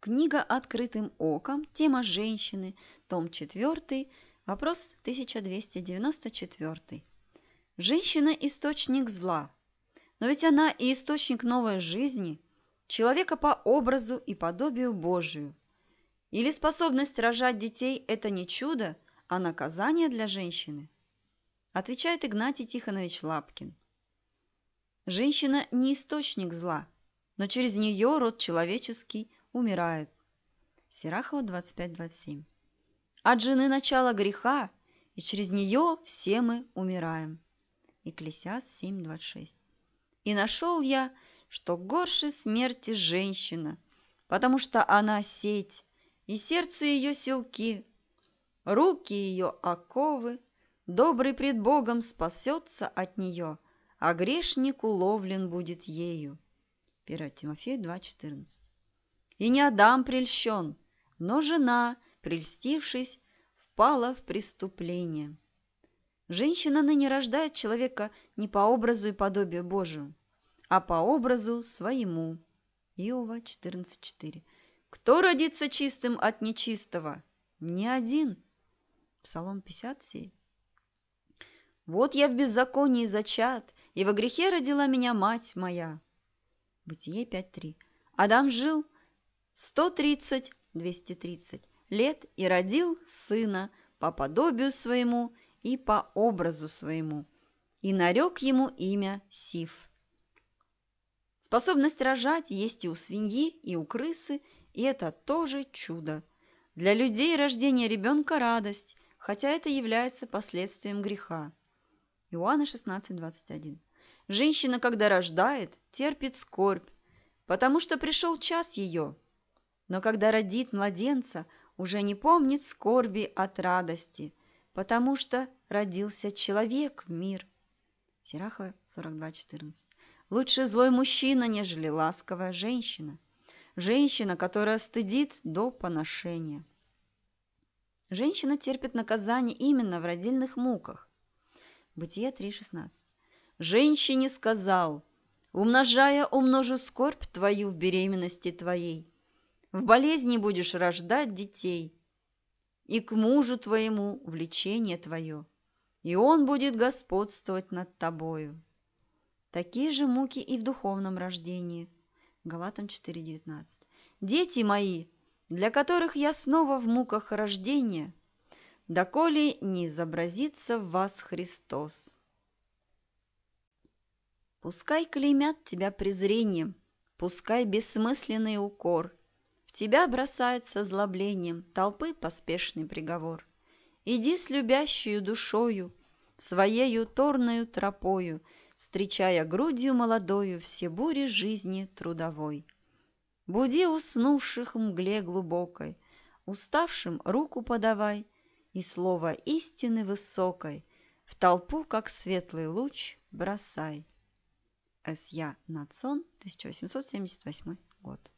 Книга «Открытым оком», тема «Женщины», том 4, вопрос 1294. Женщина – источник зла, но ведь она и источник новой жизни, человека по образу и подобию Божию. Или способность рожать детей – это не чудо, а наказание для женщины? Отвечает Игнатий Тихонович Лапкин. Женщина не источник зла, но через нее род человеческий – умирает. Серахова 25-27. От жены начало греха, и через нее все мы умираем. Екклесиас 7.26. И нашел я, что горше смерти женщина, потому что она сеть, и сердце ее силки, руки ее оковы, добрый пред Богом спасется от нее, а грешник уловлен будет ею. 1 Тимофея 2.14 и не Адам прельщен, но жена, прельстившись, впала в преступление. Женщина ныне рождает человека не по образу и подобию Божию, а по образу своему. Иова 14.4. Кто родится чистым от нечистого? Ни один. Псалом 57. Вот я в беззаконии зачат, и во грехе родила меня мать моя. Бытие 5.3. Адам жил – 130-230 лет и родил сына по подобию своему и по образу своему, и нарек ему имя Сиф. Способность рожать есть и у свиньи, и у крысы, и это тоже чудо. Для людей рождение ребенка – радость, хотя это является последствием греха. Иоанна 16:21. Женщина, когда рождает, терпит скорбь, потому что пришел час ее – но когда родит младенца, уже не помнит скорби от радости, потому что родился человек в мир. Сирахова, 42.14. Лучше злой мужчина, нежели ласковая женщина. Женщина, которая стыдит до поношения. Женщина терпит наказание именно в родильных муках. Бытие 3.16. «Женщине сказал, умножая умножу скорбь твою в беременности твоей, в болезни будешь рождать детей, и к мужу твоему влечение твое, и он будет господствовать над тобою. Такие же муки и в духовном рождении. Галатам 4.19. Дети мои, для которых я снова в муках рождения, доколе не изобразится в вас Христос. Пускай клеймят тебя презрением, пускай бессмысленный укор – в тебя бросает с толпы поспешный приговор. Иди с любящую душою, своею торною тропою, встречая грудью молодою все бури жизни трудовой. Буди уснувших мгле глубокой, уставшим руку подавай, и слово истины высокой в толпу, как светлый луч, бросай. С.Я. Нацон, 1878 год.